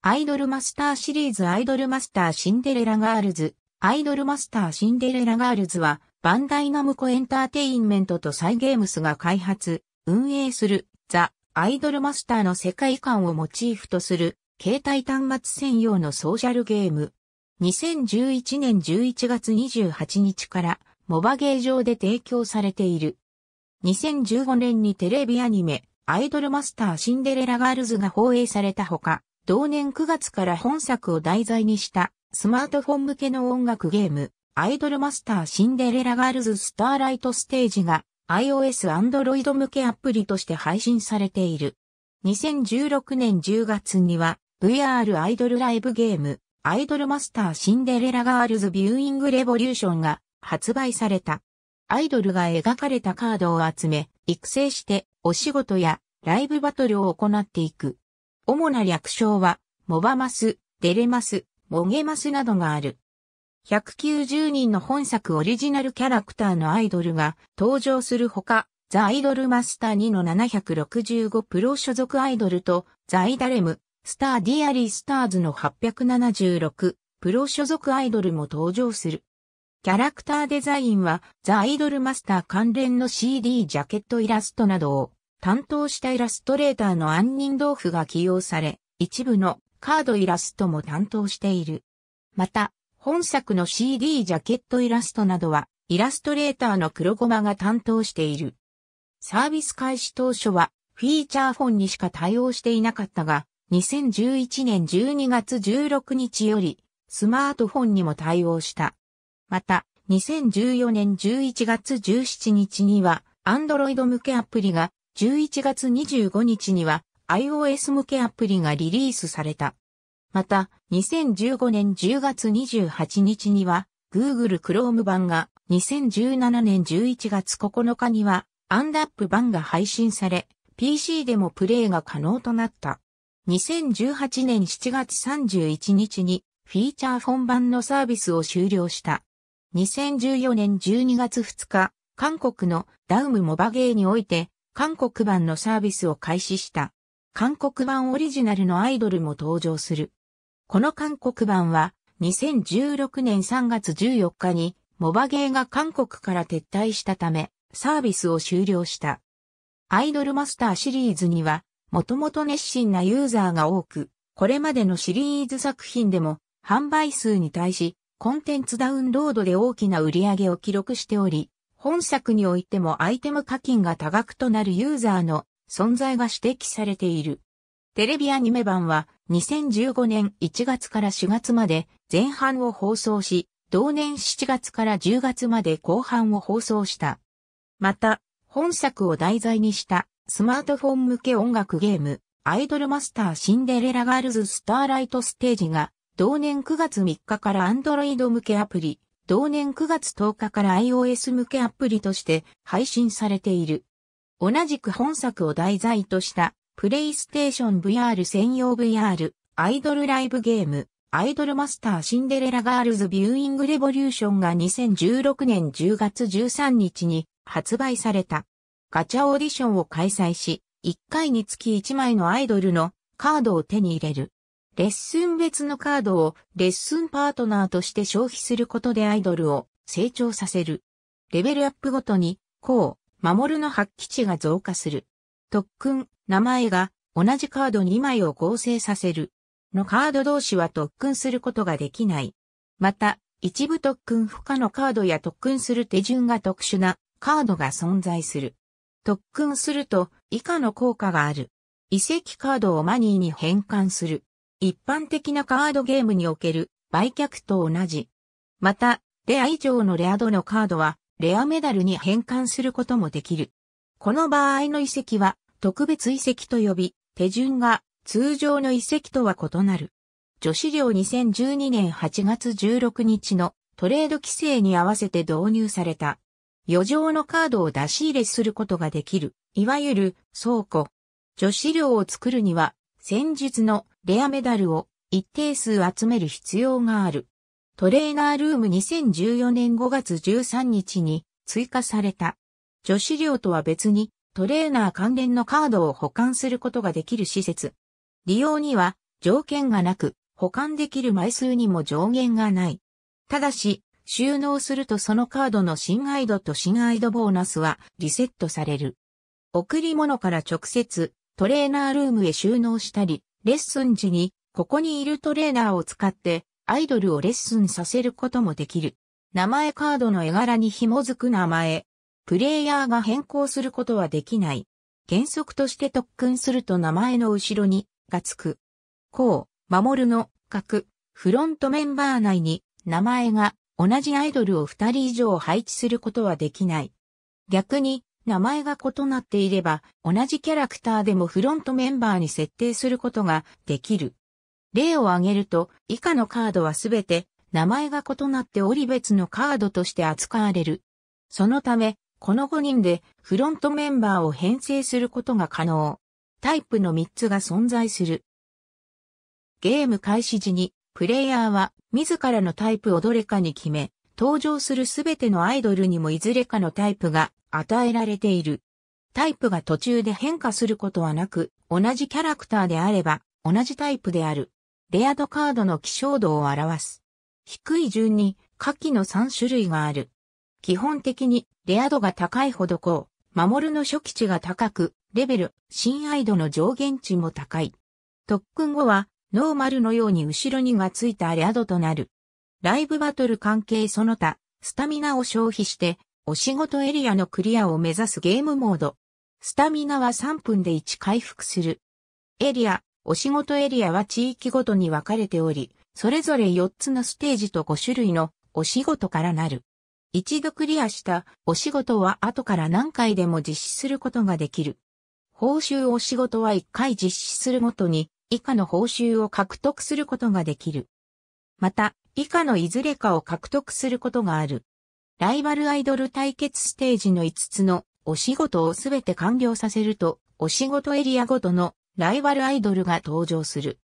アイドルマスターシリーズアイドルマスターシンデレラガールズ、アイドルマスターシンデレラガールズは、バンダイナムコエンターテインメントとサイゲームスが開発、運営する、ザ・アイドルマスターの世界観をモチーフとする、携帯端末専用のソーシャルゲーム。2011年11月28日から、モバゲー上で提供されている。2015年にテレビアニメ、アイドルマスターシンデレラガールズが放映されたほか、同年9月から本作を題材にしたスマートフォン向けの音楽ゲーム、アイドルマスターシンデレラガールズスターライトステージが iOS Android 向けアプリとして配信されている。2016年10月には VR アイドルライブゲーム、アイドルマスターシンデレラガールズビューイングレボリューションが発売された。アイドルが描かれたカードを集め、育成してお仕事やライブバトルを行っていく主な略称は、モバマス、デレマス、モゲマスなどがある。190人の本作オリジナルキャラクターのアイドルが登場するほか、ザ・アイドルマスター2の765プロ所属アイドルと、ザ・イダレム、スター・ディアリー・スターズの876プロ所属アイドルも登場する。キャラクターデザインは、ザ・アイドルマスター関連の CD ジャケットイラストなどを担当したイラストレーターの杏仁豆腐が起用され、一部のカードイラストも担当している。また、本作の CD ジャケットイラストなどは、イラストレーターの黒駒が担当している。サービス開始当初は、フィーチャーフォンにしか対応していなかったが、2011年12月16日より、スマートフォンにも対応した。また、2014年11月17日には、Android 向けアプリが11月25日には iOS 向けアプリがリリースされた。また、2015年10月28日には Google Chrome 版が、2017年11月9日には u n d a p 版が配信され、PC でもプレイが可能となった。2018年7月31日にフィーチャー本番のサービスを終了した。2014年12月2日、韓国のダウムモバゲーにおいて韓国版のサービスを開始した。韓国版オリジナルのアイドルも登場する。この韓国版は2016年3月14日にモバゲーが韓国から撤退したためサービスを終了した。アイドルマスターシリーズにはもともと熱心なユーザーが多く、これまでのシリーズ作品でも販売数に対しコンテンツダウンロードで大きな売り上げを記録しており、本作においてもアイテム課金が多額となるユーザーの存在が指摘されている。テレビアニメ版は2015年1月から4月まで前半を放送し、同年7月から10月まで後半を放送した。また、本作を題材にしたスマートフォン向け音楽ゲーム、アイドルマスターシンデレラガールズスターライトステージが同年9月3日からアンドロイド向けアプリ、同年9月10日から iOS 向けアプリとして配信されている。同じく本作を題材としたプレイステーション VR 専用 VR アイドルライブゲームアイドルマスターシンデレラガールズビューイングレボリューションが2016年10月13日に発売された。ガチャオーディションを開催し、1回につき1枚のアイドルのカードを手に入れる。レッスン別のカードをレッスンパートナーとして消費することでアイドルを成長させる。レベルアップごとに、こう、守るの発揮値が増加する。特訓、名前が同じカード2枚を合成させる。のカード同士は特訓することができない。また、一部特訓不可のカードや特訓する手順が特殊なカードが存在する。特訓すると以下の効果がある。遺跡カードをマニーに変換する。一般的なカードゲームにおける売却と同じ。また、レア以上のレア度のカードは、レアメダルに変換することもできる。この場合の遺跡は、特別遺跡と呼び、手順が通常の遺跡とは異なる。女子寮2012年8月16日のトレード規制に合わせて導入された。余剰のカードを出し入れすることができる、いわゆる倉庫。女子寮を作るには戦術のレアメダルを一定数集める必要がある。トレーナールーム2014年5月13日に追加された。女子寮とは別にトレーナー関連のカードを保管することができる施設。利用には条件がなく保管できる枚数にも上限がない。ただし、収納するとそのカードの新アイドと新アイドボーナスはリセットされる。贈り物から直接トレーナールームへ収納したり、レッスン時にここにいるトレーナーを使ってアイドルをレッスンさせることもできる。名前カードの絵柄に紐づく名前。プレイヤーが変更することはできない。原則として特訓すると名前の後ろにがつく。こう、守るの各フロントメンバー内に名前が同じアイドルを2人以上配置することはできない。逆に、名前が異なっていれば、同じキャラクターでもフロントメンバーに設定することができる。例を挙げると、以下のカードはすべて、名前が異なって折別のカードとして扱われる。そのため、この5人でフロントメンバーを編成することが可能。タイプの3つが存在する。ゲーム開始時に、プレイヤーは自らのタイプをどれかに決め、登場するすべてのアイドルにもいずれかのタイプが与えられている。タイプが途中で変化することはなく、同じキャラクターであれば、同じタイプである。レア度カードの希少度を表す。低い順に下記の3種類がある。基本的にレア度が高いほどこう、守るの初期値が高く、レベル、親愛度の上限値も高い。特訓後は、ノーマルのように後ろにがついたレア度となる。ライブバトル関係その他、スタミナを消費して、お仕事エリアのクリアを目指すゲームモード。スタミナは3分で1回復する。エリア、お仕事エリアは地域ごとに分かれており、それぞれ4つのステージと5種類のお仕事からなる。一度クリアしたお仕事は後から何回でも実施することができる。報酬お仕事は1回実施するごとに以下の報酬を獲得することができる。また、以下のいずれかを獲得することがある。ライバルアイドル対決ステージの5つのお仕事をすべて完了させると、お仕事エリアごとのライバルアイドルが登場する。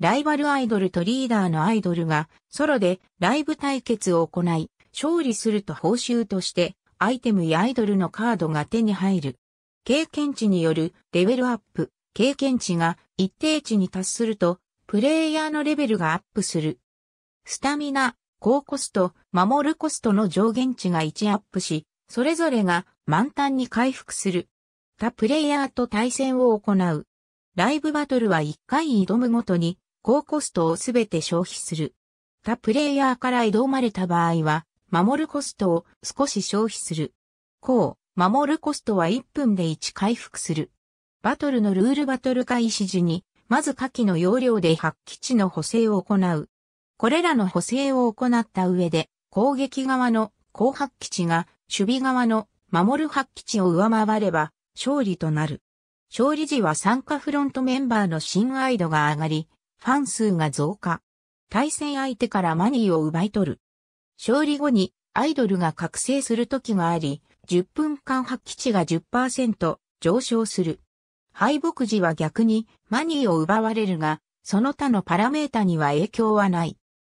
ライバルアイドルとリーダーのアイドルがソロでライブ対決を行い、勝利すると報酬としてアイテムやアイドルのカードが手に入る。経験値によるレベルアップ、経験値が一定値に達すると、プレイヤーのレベルがアップする。スタミナ、高コスト、守るコストの上限値が1アップし、それぞれが満タンに回復する。他プレイヤーと対戦を行う。ライブバトルは1回挑むごとに、高コストをすべて消費する。他プレイヤーから挑まれた場合は、守るコストを少し消費する。こう、守るコストは1分で1回復する。バトルのルールバトル開始時に、まず下記の要領で発揮値の補正を行う。これらの補正を行った上で、攻撃側の後発基地が守備側の守る発基地を上回れば勝利となる。勝利時は参加フロントメンバーの親愛度が上がり、ファン数が増加。対戦相手からマニーを奪い取る。勝利後にアイドルが覚醒する時があり、10分間発揮値が10%上昇する。敗北時は逆にマニーを奪われるが、その他のパラメータには影響はない。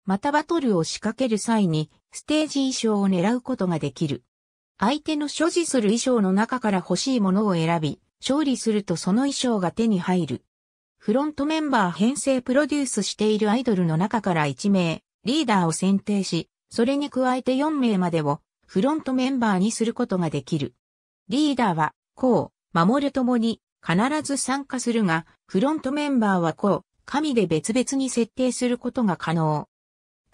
またバトルを仕掛ける際にステージ衣装を狙うことができる。相手の所持する衣装の中から欲しいものを選び、勝利するとその衣装が手に入る。フロントメンバー編成プロデュースしているアイドルの中から1名、リーダーを選定し、それに加えて4名までをフロントメンバーにすることができる。リーダーは、こう、守るともに必ず参加するが、フロントメンバーはこう、神で別々に設定することが可能。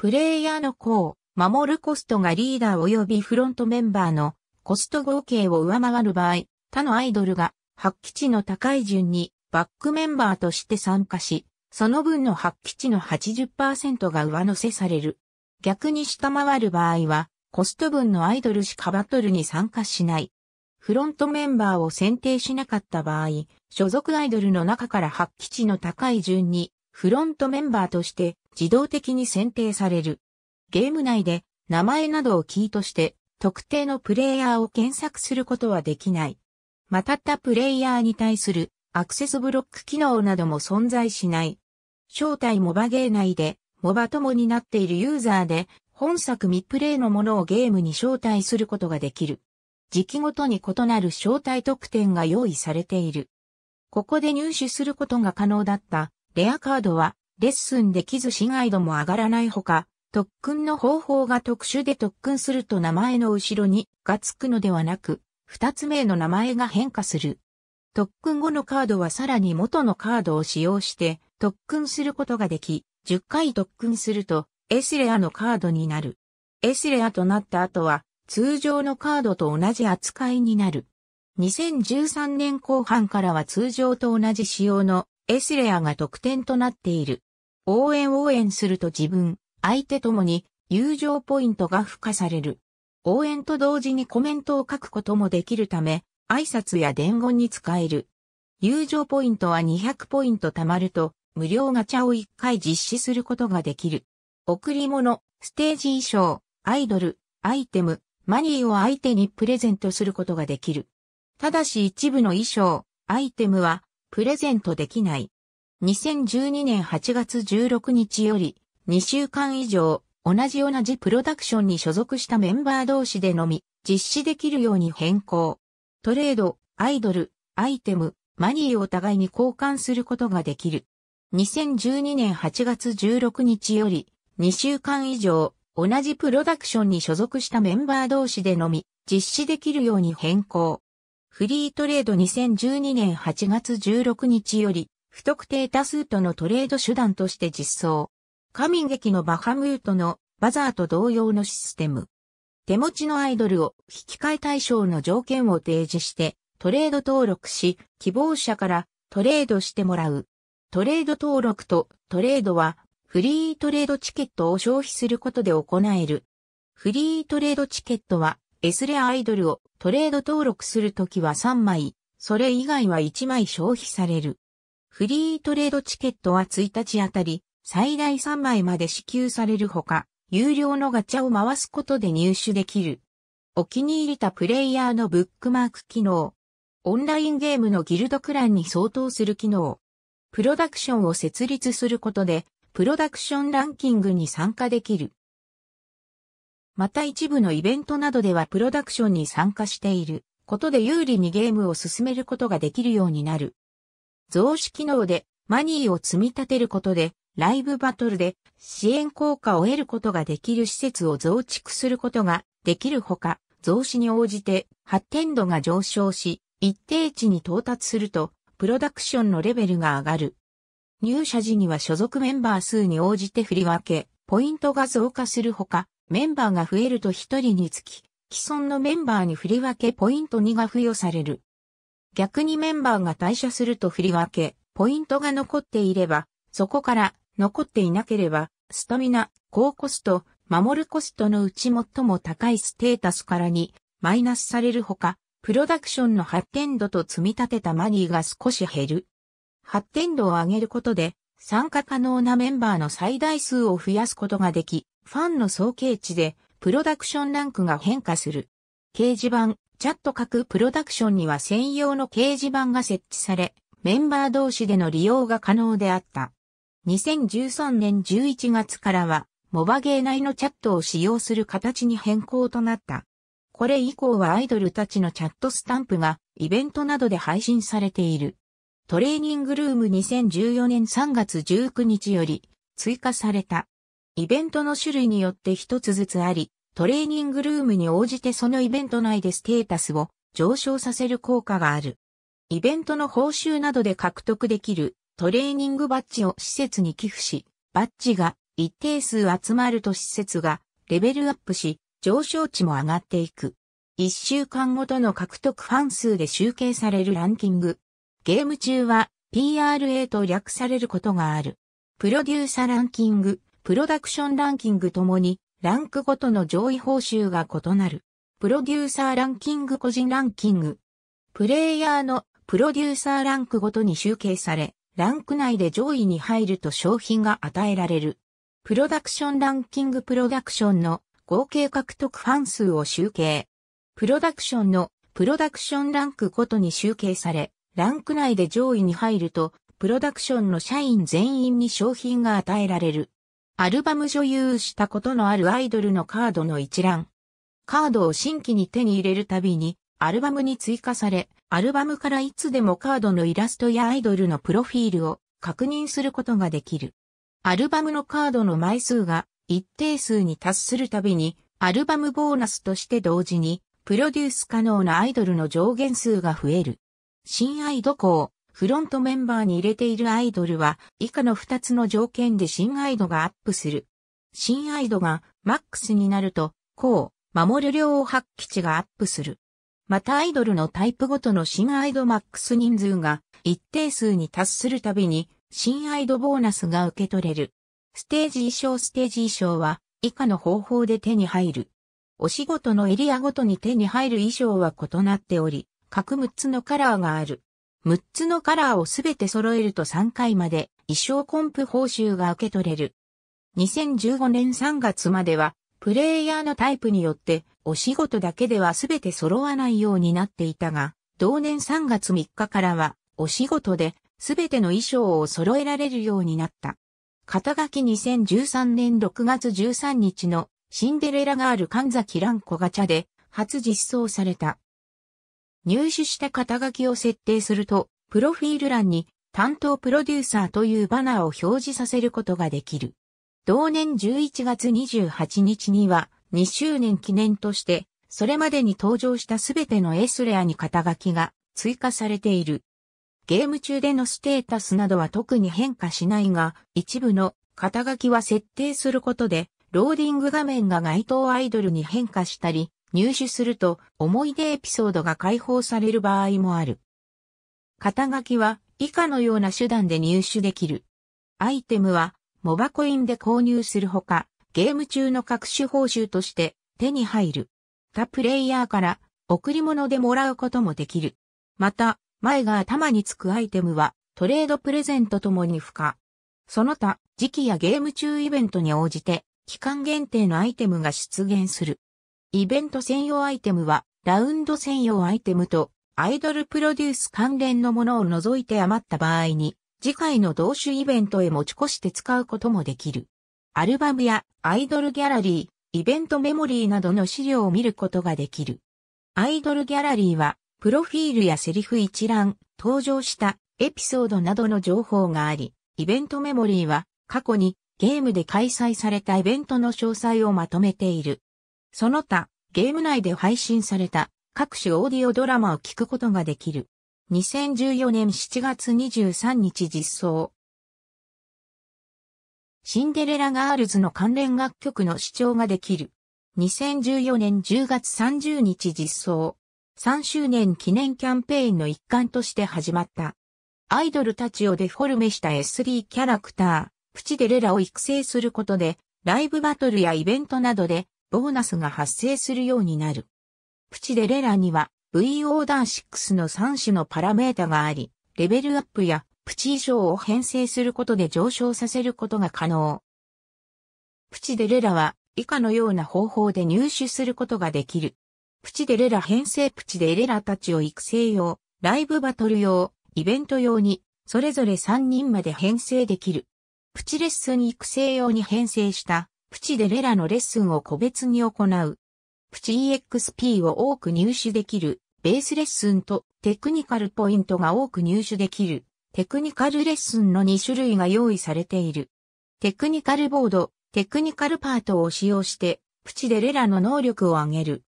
プレイヤーのを守るコストがリーダー及びフロントメンバーのコスト合計を上回る場合、他のアイドルが発揮値の高い順にバックメンバーとして参加し、その分の発揮値の80%が上乗せされる。逆に下回る場合は、コスト分のアイドルしかバトルに参加しない。フロントメンバーを選定しなかった場合、所属アイドルの中から発揮値の高い順に、フロントメンバーとして自動的に選定される。ゲーム内で名前などをキーとして特定のプレイヤーを検索することはできない。またったプレイヤーに対するアクセスブロック機能なども存在しない。正体モバゲー内でモバともになっているユーザーで本作未プレイのものをゲームに招待することができる。時期ごとに異なる招待特典が用意されている。ここで入手することが可能だったレアカードはレッスンできず親愛度も上がらないほか、特訓の方法が特殊で特訓すると名前の後ろにがつくのではなく、二つ目の名前が変化する。特訓後のカードはさらに元のカードを使用して特訓することができ、10回特訓するとエスレアのカードになる。エスレアとなった後は通常のカードと同じ扱いになる。2013年後半からは通常と同じ仕様のエスレアが得点となっている。応援応援すると自分、相手ともに友情ポイントが付加される。応援と同時にコメントを書くこともできるため、挨拶や伝言に使える。友情ポイントは200ポイント貯まると、無料ガチャを1回実施することができる。贈り物、ステージ衣装、アイドル、アイテム、マニーを相手にプレゼントすることができる。ただし一部の衣装、アイテムはプレゼントできない。2012年8月16日より、2週間以上、同じ同じプロダクションに所属したメンバー同士でのみ、実施できるように変更。トレード、アイドル、アイテム、マニーを互いに交換することができる。2012年8月16日より、2週間以上、同じプロダクションに所属したメンバー同士でのみ、実施できるように変更。フリートレード2012年8月16日より、不特定多数とのトレード手段として実装。神劇のバハムートのバザーと同様のシステム。手持ちのアイドルを引き換え対象の条件を提示してトレード登録し、希望者からトレードしてもらう。トレード登録とトレードはフリートレードチケットを消費することで行える。フリートレードチケットはエスレアアイドルをトレード登録するときは3枚、それ以外は1枚消費される。フリートレードチケットは1日あたり、最大3枚まで支給されるほか、有料のガチャを回すことで入手できる。お気に入りたプレイヤーのブックマーク機能。オンラインゲームのギルドクランに相当する機能。プロダクションを設立することで、プロダクションランキングに参加できる。また一部のイベントなどではプロダクションに参加していることで有利にゲームを進めることができるようになる。増資機能でマニーを積み立てることでライブバトルで支援効果を得ることができる施設を増築することができるほか、増資に応じて発展度が上昇し、一定値に到達すると、プロダクションのレベルが上がる。入社時には所属メンバー数に応じて振り分け、ポイントが増加するほか、メンバーが増えると1人につき、既存のメンバーに振り分けポイント2が付与される。逆にメンバーが退社すると振り分け、ポイントが残っていれば、そこから残っていなければ、スタミナ、高コスト、守るコストのうち最も高いステータスからにマイナスされるほか、プロダクションの発展度と積み立てたマニーが少し減る。発展度を上げることで、参加可能なメンバーの最大数を増やすことができ、ファンの総計値で、プロダクションランクが変化する。掲示板、チャット各プロダクションには専用の掲示板が設置され、メンバー同士での利用が可能であった。2013年11月からは、モバゲー内のチャットを使用する形に変更となった。これ以降はアイドルたちのチャットスタンプがイベントなどで配信されている。トレーニングルーム2014年3月19日より追加された。イベントの種類によって一つずつあり、トレーニングルームに応じてそのイベント内でステータスを上昇させる効果がある。イベントの報酬などで獲得できるトレーニングバッジを施設に寄付し、バッジが一定数集まると施設がレベルアップし、上昇値も上がっていく。一週間ごとの獲得ファン数で集計されるランキング。ゲーム中は PRA と略されることがある。プロデューサランキング、プロダクションランキングともに、ランクごとの上位報酬が異なる。プロデューサーランキング個人ランキング。プレイヤーのプロデューサーランクごとに集計され、ランク内で上位に入ると商品が与えられる。プロダクションランキングプロダクションの合計獲得ファン数を集計。プロダクションのプロダクションランクごとに集計され、ランク内で上位に入ると、プロダクションの社員全員に商品が与えられる。アルバム所有したことのあるアイドルのカードの一覧。カードを新規に手に入れるたびに、アルバムに追加され、アルバムからいつでもカードのイラストやアイドルのプロフィールを確認することができる。アルバムのカードの枚数が一定数に達するたびに、アルバムボーナスとして同時に、プロデュース可能なアイドルの上限数が増える。新愛度項、フロントメンバーに入れているアイドルは、以下の2つの条件で新アイドがアップする。新アイドがマックスになると、こう、守る量を発揮値がアップする。またアイドルのタイプごとの新アイドマックス人数が一定数に達するたびに新アイドボーナスが受け取れる。ステージ衣装ステージ衣装は以下の方法で手に入る。お仕事のエリアごとに手に入る衣装は異なっており、各6つのカラーがある。6つのカラーをすべて揃えると3回まで衣装コンプ報酬が受け取れる。2015年3月までは、プレイヤーのタイプによって、お仕事だけではすべて揃わないようになっていたが、同年3月3日からは、お仕事で、すべての衣装を揃えられるようになった。肩書き2013年6月13日のシンデレラガール神崎蘭子ガチャで初実装された。入手した肩書きを設定すると、プロフィール欄に担当プロデューサーというバナーを表示させることができる。同年11月28日には2周年記念として、それまでに登場したすべてのエスレアに肩書きが追加されている。ゲーム中でのステータスなどは特に変化しないが、一部の肩書きは設定することで、ローディング画面が該当アイドルに変化したり、入手すると思い出エピソードが解放される場合もある。肩書きは以下のような手段で入手できる。アイテムはモバコインで購入するほか、ゲーム中の各種報酬として手に入る。他プレイヤーから贈り物でもらうこともできる。また、前が頭につくアイテムはトレードプレゼントともに付加。その他、時期やゲーム中イベントに応じて、期間限定のアイテムが出現する。イベント専用アイテムは、ラウンド専用アイテムと、アイドルプロデュース関連のものを除いて余った場合に、次回の同種イベントへ持ち越して使うこともできる。アルバムやアイドルギャラリー、イベントメモリーなどの資料を見ることができる。アイドルギャラリーは、プロフィールやセリフ一覧、登場したエピソードなどの情報があり、イベントメモリーは過去にゲームで開催されたイベントの詳細をまとめている。その他、ゲーム内で配信された各種オーディオドラマを聞くことができる。2014年7月23日実装。シンデレラガールズの関連楽曲の視聴ができる。2014年10月30日実装。3周年記念キャンペーンの一環として始まった。アイドルたちをデフォルメした SD キャラクター、プチデレラを育成することで、ライブバトルやイベントなどでボーナスが発生するようになる。プチデレラには V オーダー6の3種のパラメータがあり、レベルアップやプチ衣装を編成することで上昇させることが可能。プチデレラは以下のような方法で入手することができる。プチデレラ編成プチデレラたちを育成用、ライブバトル用、イベント用に、それぞれ3人まで編成できる。プチレッスン育成用に編成したプチでレラのレッスンを個別に行う。プチ EXP を多く入手できる、ベースレッスンとテクニカルポイントが多く入手できる、テクニカルレッスンの2種類が用意されている。テクニカルボード、テクニカルパートを使用して、プチでレラの能力を上げる。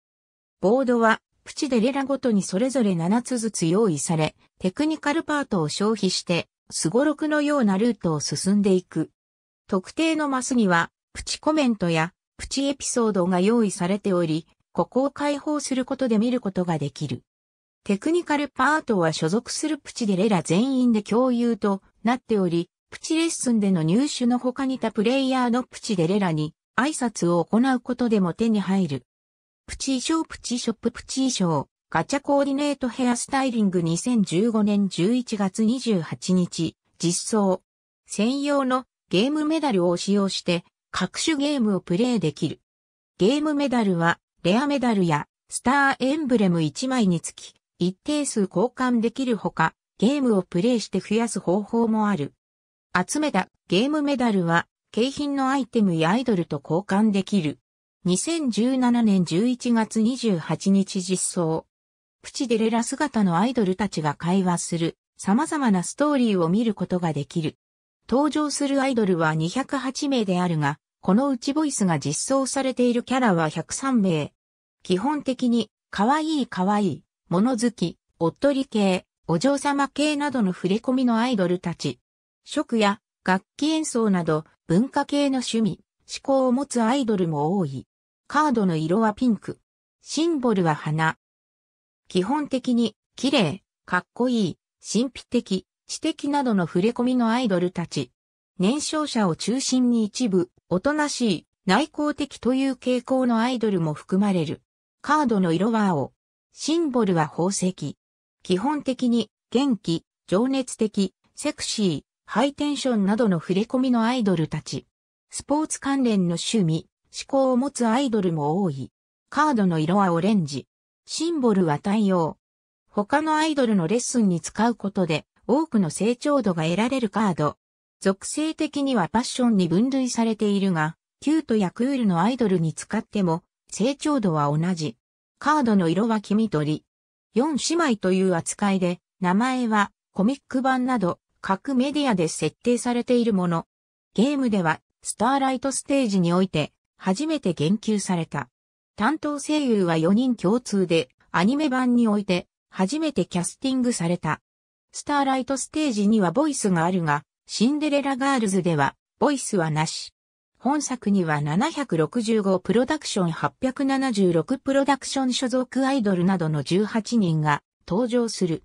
ボードは、プチでレラごとにそれぞれ7つずつ用意され、テクニカルパートを消費して、スゴロクのようなルートを進んでいく。特定のマスには、プチコメントやプチエピソードが用意されており、ここを開放することで見ることができる。テクニカルパートは所属するプチでレラ全員で共有となっており、プチレッスンでの入手の他に他プレイヤーのプチでレラに挨拶を行うことでも手に入る。プチ衣装プチショッププチ衣装ガチャコーディネートヘアスタイリング2015年11月28日実装専用のゲームメダルを使用して各種ゲームをプレイできる。ゲームメダルは、レアメダルや、スターエンブレム1枚につき、一定数交換できるほか、ゲームをプレイして増やす方法もある。集めたゲームメダルは、景品のアイテムやアイドルと交換できる。2017年11月28日実装。プチデレラ姿のアイドルたちが会話する様々なストーリーを見ることができる。登場するアイドルは208名であるが、このうちボイスが実装されているキャラは103名。基本的に、可愛い可愛い、物好き、おっとり系、お嬢様系などの触れ込みのアイドルたち。食や楽器演奏など文化系の趣味、思考を持つアイドルも多い。カードの色はピンク。シンボルは花。基本的に、綺麗、かっこいい、神秘的、知的などの触れ込みのアイドルたち。年少者を中心に一部、おとなしい、内向的という傾向のアイドルも含まれる。カードの色は青。シンボルは宝石。基本的に、元気、情熱的、セクシー、ハイテンションなどの触れ込みのアイドルたち。スポーツ関連の趣味、思考を持つアイドルも多い。カードの色はオレンジ。シンボルは太陽。他のアイドルのレッスンに使うことで多くの成長度が得られるカード。属性的にはパッションに分類されているが、キュートやクールのアイドルに使っても、成長度は同じ。カードの色は黄緑。4姉妹という扱いで、名前はコミック版など各メディアで設定されているもの。ゲームではスターライトステージにおいて初めて言及された。担当声優は4人共通でアニメ版において初めてキャスティングされた。スターライトステージにはボイスがあるが、シンデレラガールズでは、ボイスはなし。本作には765プロダクション876プロダクション所属アイドルなどの18人が登場する。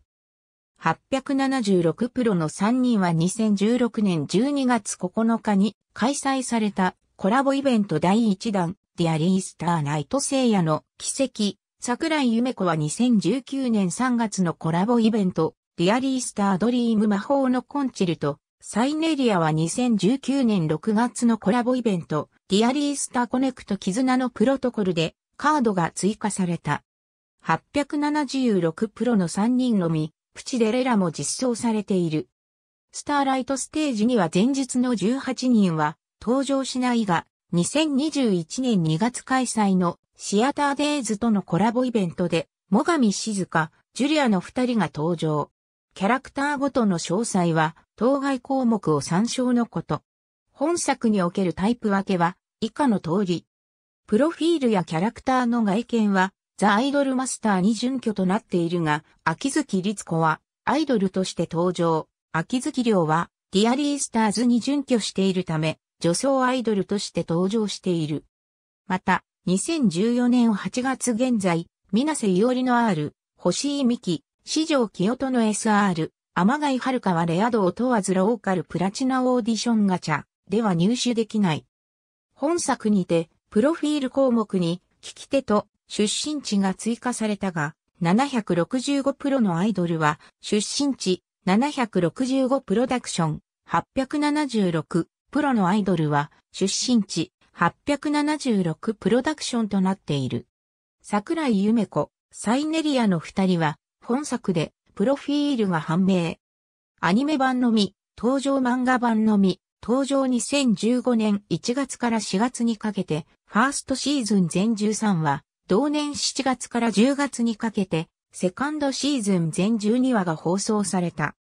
876プロの3人は2016年12月9日に開催されたコラボイベント第1弾ディアリースターナイト聖夜の奇跡桜井夢子は2019年3月のコラボイベントディアリースタードリーム魔法のコンチルトサイネリアは2019年6月のコラボイベント、ディアリースターコネクト絆のプロトコルでカードが追加された。876プロの3人のみ、プチデレラも実装されている。スターライトステージには前日の18人は登場しないが、2021年2月開催のシアターデイズとのコラボイベントで、最上静香、ジュリアの2人が登場。キャラクターごとの詳細は当該項目を参照のこと。本作におけるタイプ分けは以下の通り。プロフィールやキャラクターの外見はザ・アイドルマスターに準拠となっているが、秋月律子はアイドルとして登場。秋月亮はディアリースターズに準拠しているため、女装アイドルとして登場している。また、2014年8月現在、水瀬伊織の R、星井美希、四条清人の SR、天貝遥はレア度を問わずローカルプラチナオーディションガチャでは入手できない。本作にて、プロフィール項目に、聞き手と出身地が追加されたが、765プロのアイドルは、出身地、765プロダクション、876プロのアイドルは、出身地、876プロダクションとなっている。桜井夢子、サイネリアの二人は、本作でプロフィールが判明。アニメ版のみ、登場漫画版のみ、登場2015年1月から4月にかけて、ファーストシーズン全13話、同年7月から10月にかけて、セカンドシーズン全12話が放送された。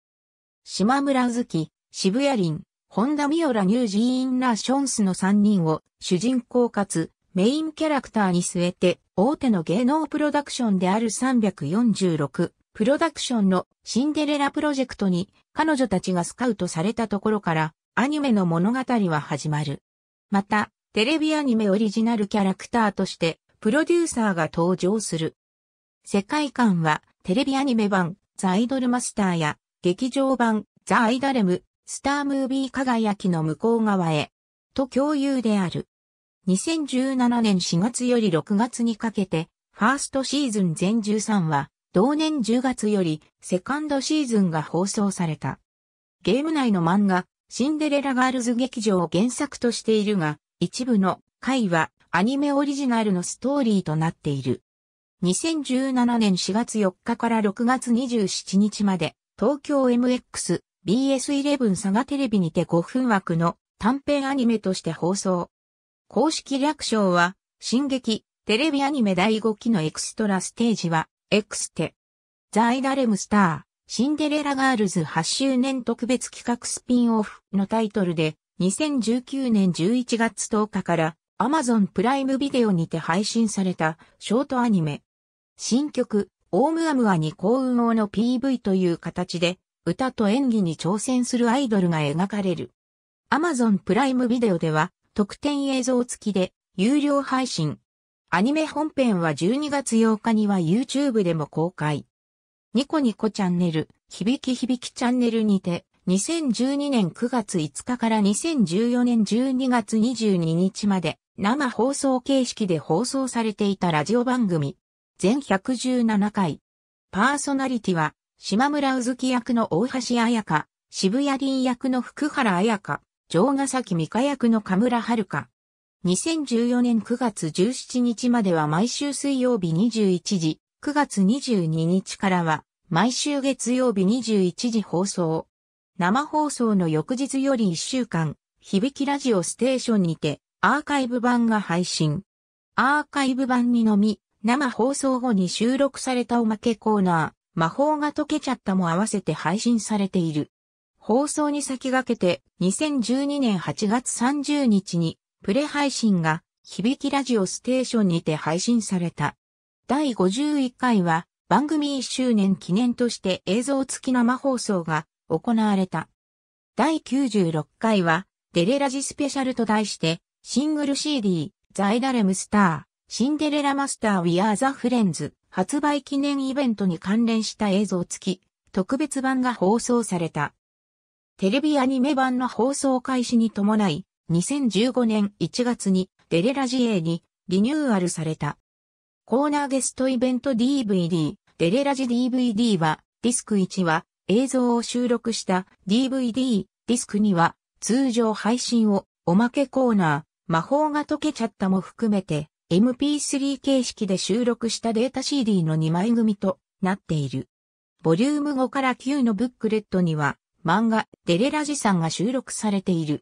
島村月、渋谷林、本田美オラニュージーインナーションスの3人を主人公かつメインキャラクターに据えて大手の芸能プロダクションである346プロダクションのシンデレラプロジェクトに彼女たちがスカウトされたところからアニメの物語は始まる。また、テレビアニメオリジナルキャラクターとしてプロデューサーが登場する。世界観はテレビアニメ版ザ・アイドルマスターや劇場版ザ・アイダレムスタームービー輝きの向こう側へと共有である。2017年4月より6月にかけてファーストシーズン全13話同年10月よりセカンドシーズンが放送された。ゲーム内の漫画、シンデレラガールズ劇場を原作としているが、一部の回はアニメオリジナルのストーリーとなっている。2017年4月4日から6月27日まで、東京 MX、BS11 佐賀テレビにて5分枠の短編アニメとして放送。公式略称は、進撃、テレビアニメ第5期のエクストラステージは、エクステ。ザ・イダレムスター、シンデレラガールズ8周年特別企画スピンオフのタイトルで、2019年11月10日からアマゾンプライムビデオにて配信されたショートアニメ。新曲、オームアムアに幸運王の PV という形で、歌と演技に挑戦するアイドルが描かれる。アマゾンプライムビデオでは、特典映像付きで、有料配信。アニメ本編は12月8日には YouTube でも公開。ニコニコチャンネル、響き響きチャンネルにて、2012年9月5日から2014年12月22日まで生放送形式で放送されていたラジオ番組。全117回。パーソナリティは、島村うずき役の大橋彩香、渋谷林役の福原彩香、城ヶ崎美香役の神村遥。2014年9月17日までは毎週水曜日21時、9月22日からは毎週月曜日21時放送。生放送の翌日より1週間、響きラジオステーションにてアーカイブ版が配信。アーカイブ版にのみ、生放送後に収録されたおまけコーナー、魔法が解けちゃったも合わせて配信されている。放送に先駆けて2012年8月30日にプレ配信が、響きラジオステーションにて配信された。第51回は、番組1周年記念として映像付き生放送が行われた。第96回は、デレラジスペシャルと題して、シングル CD、ザイダレムスター、シンデレラマスターウィアーザフレンズ発売記念イベントに関連した映像付き、特別版が放送された。テレビアニメ版の放送開始に伴い、2015年1月にデレラ GA にリニューアルされた。コーナーゲストイベント DVD、デレラジ DVD は、ディスク1は映像を収録した DVD、ディスク2は通常配信をおまけコーナー、魔法が解けちゃったも含めて MP3 形式で収録したデータ CD の2枚組となっている。ボリューム5から9のブックレットには漫画デレラジさんが収録されている。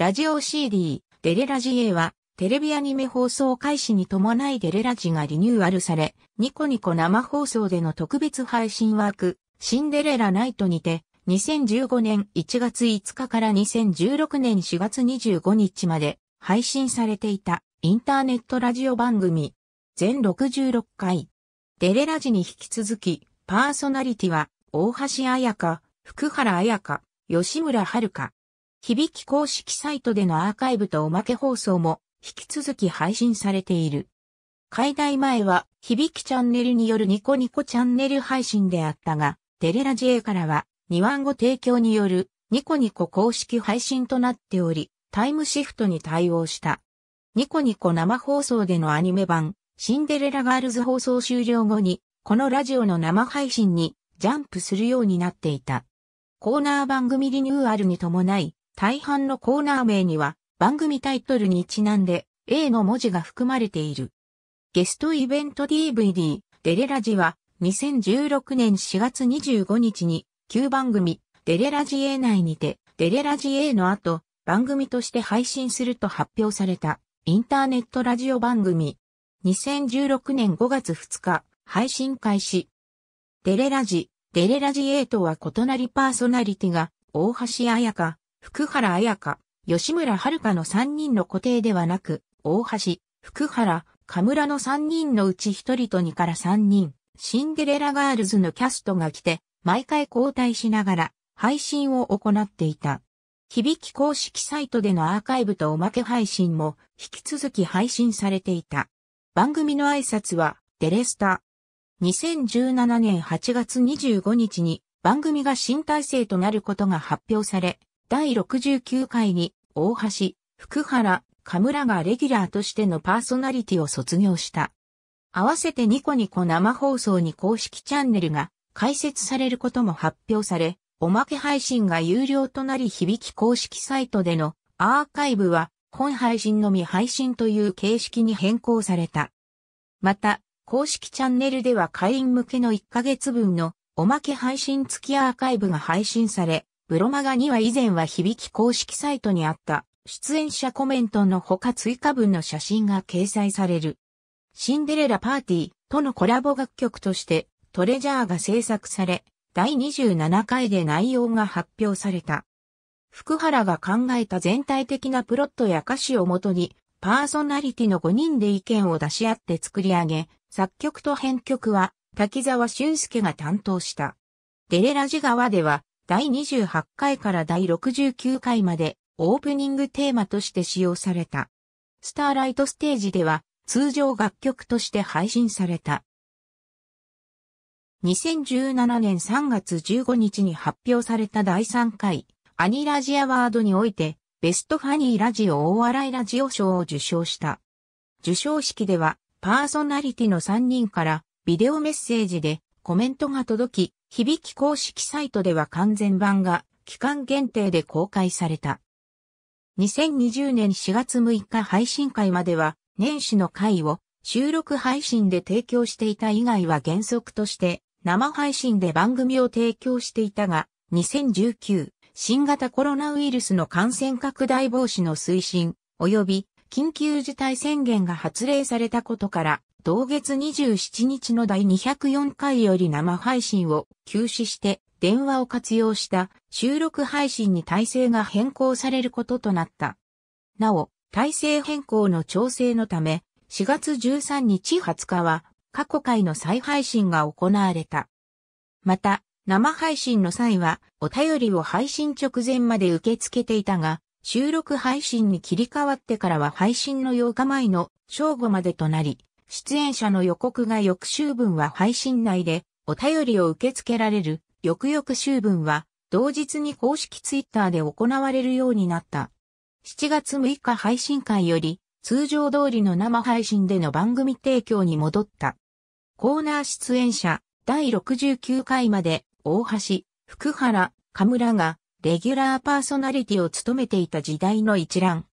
ラジオ CD、デレラジ A は、テレビアニメ放送開始に伴いデレラジがリニューアルされ、ニコニコ生放送での特別配信枠、シンデレラナイトにて、2015年1月5日から2016年4月25日まで配信されていたインターネットラジオ番組、全66回。デレラジに引き続き、パーソナリティは、大橋彩香、福原彩香、吉村遥。響公式サイトでのアーカイブとおまけ放送も引き続き配信されている。解体前は響チャンネルによるニコニコチャンネル配信であったが、テレラジからは、ニワン提供によるニコニコ公式配信となっており、タイムシフトに対応した。ニコニコ生放送でのアニメ版、シンデレラガールズ放送終了後に、このラジオの生配信にジャンプするようになっていた。コーナー番組リニューアルに伴い、大半のコーナー名には番組タイトルにちなんで A の文字が含まれている。ゲストイベント DVD デレラジは2016年4月25日に旧番組デレラジ A 内にてデレラジ A の後番組として配信すると発表されたインターネットラジオ番組2016年5月2日配信開始デレラジデレラジ A とは異なりパーソナリティが大橋彩香、福原彩香、吉村遥の3人の固定ではなく、大橋、福原、ム村の3人のうち1人と2から3人、シンデレラガールズのキャストが来て、毎回交代しながら配信を行っていた。響き公式サイトでのアーカイブとおまけ配信も引き続き配信されていた。番組の挨拶はデレスタ。2017年8月25日に番組が新体制となることが発表され、第69回に大橋、福原、カムラがレギュラーとしてのパーソナリティを卒業した。合わせてニコニコ生放送に公式チャンネルが開設されることも発表され、おまけ配信が有料となり響き公式サイトでのアーカイブは本配信のみ配信という形式に変更された。また、公式チャンネルでは会員向けの1ヶ月分のおまけ配信付きアーカイブが配信され、ブロマガには以前は響き公式サイトにあった出演者コメントのほか追加分の写真が掲載される。シンデレラパーティーとのコラボ楽曲としてトレジャーが制作され、第27回で内容が発表された。福原が考えた全体的なプロットや歌詞をもとに、パーソナリティの5人で意見を出し合って作り上げ、作曲と編曲は滝沢俊介が担当した。デレラジ川では第28回から第69回までオープニングテーマとして使用された。スターライトステージでは通常楽曲として配信された。2017年3月15日に発表された第3回アニラジアワードにおいてベストファニーラジオ大洗ラジオ賞を受賞した。受賞式ではパーソナリティの3人からビデオメッセージでコメントが届き、響き公式サイトでは完全版が期間限定で公開された。2020年4月6日配信会までは年始の回を収録配信で提供していた以外は原則として生配信で番組を提供していたが2019新型コロナウイルスの感染拡大防止の推進及び緊急事態宣言が発令されたことから同月27日の第204回より生配信を休止して電話を活用した収録配信に体制が変更されることとなった。なお、体制変更の調整のため、4月13日20日は過去回の再配信が行われた。また、生配信の際はお便りを配信直前まで受け付けていたが、収録配信に切り替わってからは配信の8日前の正午までとなり、出演者の予告が翌週分は配信内でお便りを受け付けられる、翌々週分は同日に公式ツイッターで行われるようになった。7月6日配信会より通常通りの生配信での番組提供に戻った。コーナー出演者第69回まで大橋、福原、河村がレギュラーパーソナリティを務めていた時代の一覧。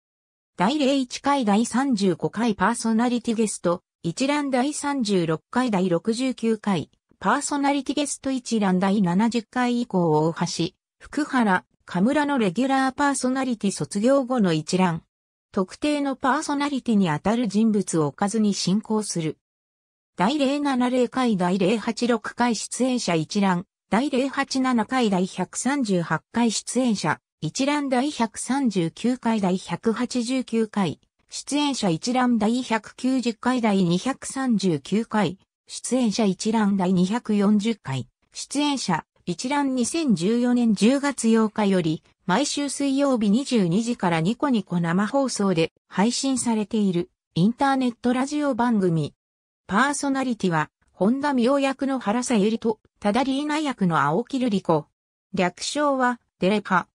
第01回第35回パーソナリティゲスト、一覧第36回第69回、パーソナリティゲスト一覧第70回以降を大橋、福原、河村のレギュラーパーソナリティ卒業後の一覧。特定のパーソナリティにあたる人物を置かずに進行する。第070回第086回出演者一覧、第087回第138回出演者、一覧第139回第189回、出演者一覧第190回第239回、出演者一覧第240回、出演者一覧2014年10月8日より、毎週水曜日22時からニコニコ生放送で配信されているインターネットラジオ番組。パーソナリティは、本田美桜役の原さゆりと、タダリーナ役の青木瑠璃子。略称は、デレパ。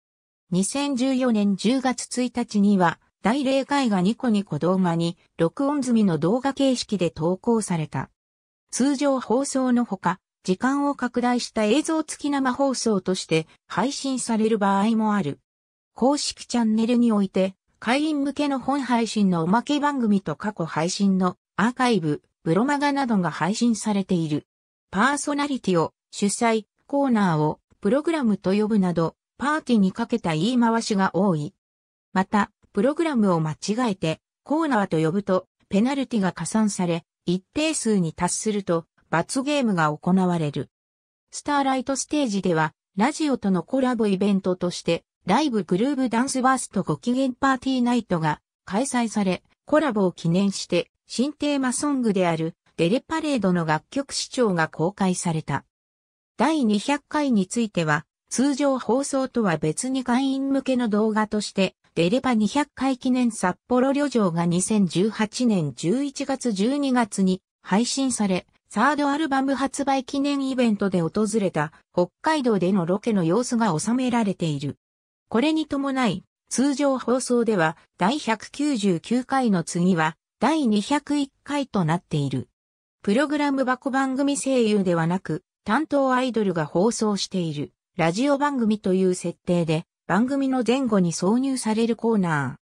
2014年10月1日には、第0回がニコニコ動画に録音済みの動画形式で投稿された。通常放送のほか、時間を拡大した映像付き生放送として配信される場合もある。公式チャンネルにおいて、会員向けの本配信のおまけ番組と過去配信のアーカイブ、ブロマガなどが配信されている。パーソナリティを主催、コーナーをプログラムと呼ぶなど、パーティーにかけた言い回しが多い。また、プログラムを間違えてコーナーと呼ぶとペナルティが加算され、一定数に達すると罰ゲームが行われる。スターライトステージでは、ラジオとのコラボイベントとして、ライブグルーブダンスバーストご機嫌パーティーナイトが開催され、コラボを記念して、新テーマソングであるデレパレードの楽曲視聴が公開された。第200回については、通常放送とは別に会員向けの動画としてデレバ200回記念札幌旅情が2018年11月12月に配信され、サードアルバム発売記念イベントで訪れた北海道でのロケの様子が収められている。これに伴い、通常放送では第199回の次は第201回となっている。プログラム箱番組声優ではなく、担当アイドルが放送しているラジオ番組という設定で番組の前後に挿入されるコーナ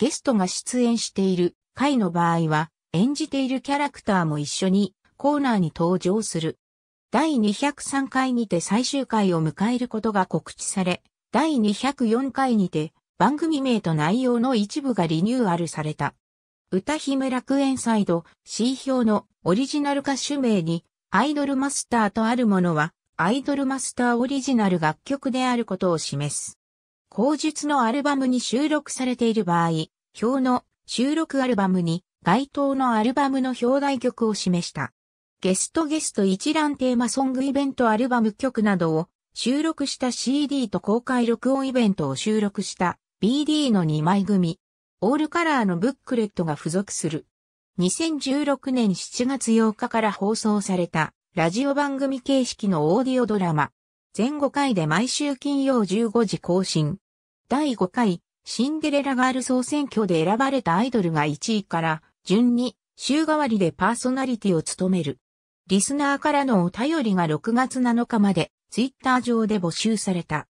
ー。ゲストが出演している回の場合は、演じているキャラクターも一緒にコーナーに登場する。第203回にて最終回を迎えることが告知され、第204回にて番組名と内容の一部がリニューアルされた。歌姫楽園サイド C 表のオリジナル歌手名にアイドルマスターとあるものはアイドルマスターオリジナル楽曲であることを示す。口述のアルバムに収録されている場合、表の収録アルバムに該当のアルバムの表題曲を示した。ゲストゲスト一覧テーマソングイベントアルバム曲などを収録した CD と公開録音イベントを収録した BD の2枚組。オールカラーのブックレットが付属する。2016年7月8日から放送されたラジオ番組形式のオーディオドラマ。全5回で毎週金曜15時更新。第5回シンデレラガール総選挙で選ばれたアイドルが1位から順に週替わりでパーソナリティを務める。リスナーからのお便りが6月7日までツイッター上で募集された。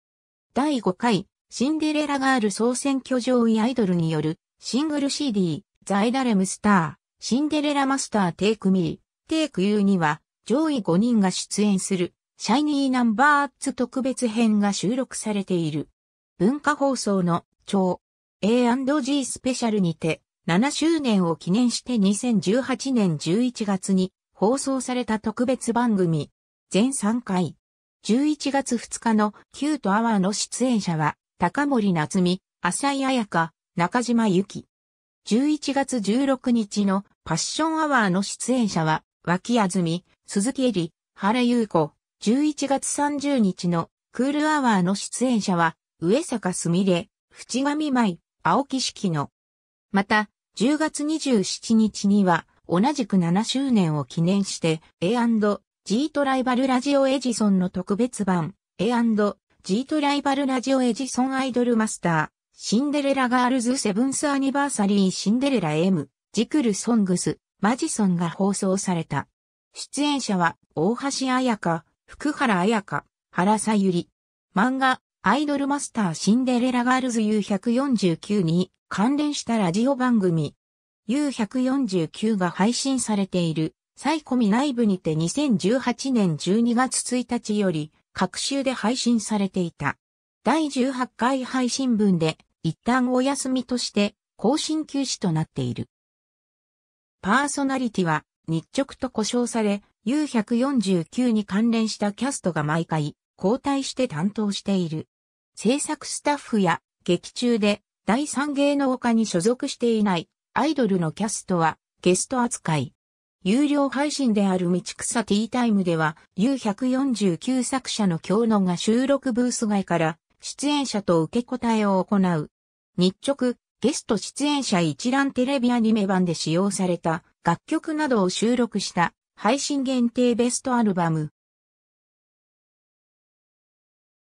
第5回シンデレラガール総選挙上位アイドルによるシングル CD ザイダレムスターシンデレラマスターテイクミーテイクユーには上位5人が出演するシャイニーナンバーツ特別編が収録されている。文化放送の超 A&G スペシャルにて7周年を記念して2018年11月に放送された特別番組全3回11月2日のキュートアワーの出演者は高森夏美、浅井彩香、中島由紀。11月16日のパッションアワーの出演者は脇安美、鈴木恵里、原優子。11月30日のクールアワーの出演者は上坂すみれ、淵上舞、青木式の。また、10月27日には、同じく7周年を記念して、A&G トライバルラジオエジソンの特別版、A&G トライバルラジオエジソンアイドルマスター、シンデレラガールズセブンスアニバーサリーシンデレラ M、ジクルソングス、マジソンが放送された。出演者は、大橋彩香、福原彩香、原さゆり。漫画、アイドルマスターシンデレラガールズ U149 に関連したラジオ番組 U149 が配信されているサイコミ内部にて2018年12月1日より各週で配信されていた。第18回配信分で一旦お休みとして更新休止となっている。パーソナリティは日直と故障され U149 に関連したキャストが毎回交代して担当している。制作スタッフや劇中で第三芸能家に所属していないアイドルのキャストはゲスト扱い。有料配信である道草ティータイムでは U149 作者の京野が収録ブース外から出演者と受け答えを行う。日直、ゲスト出演者一覧テレビアニメ版で使用された楽曲などを収録した配信限定ベストアルバム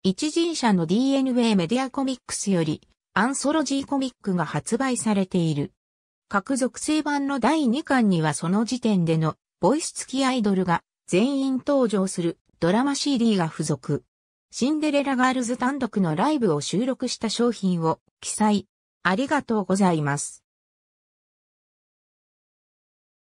一人者の DNA メディアコミックスより、アンソロジーコミックが発売されている。各属性版の第2巻にはその時点での、ボイス付きアイドルが全員登場するドラマ CD が付属。シンデレラガールズ単独のライブを収録した商品を記載。ありがとうございます。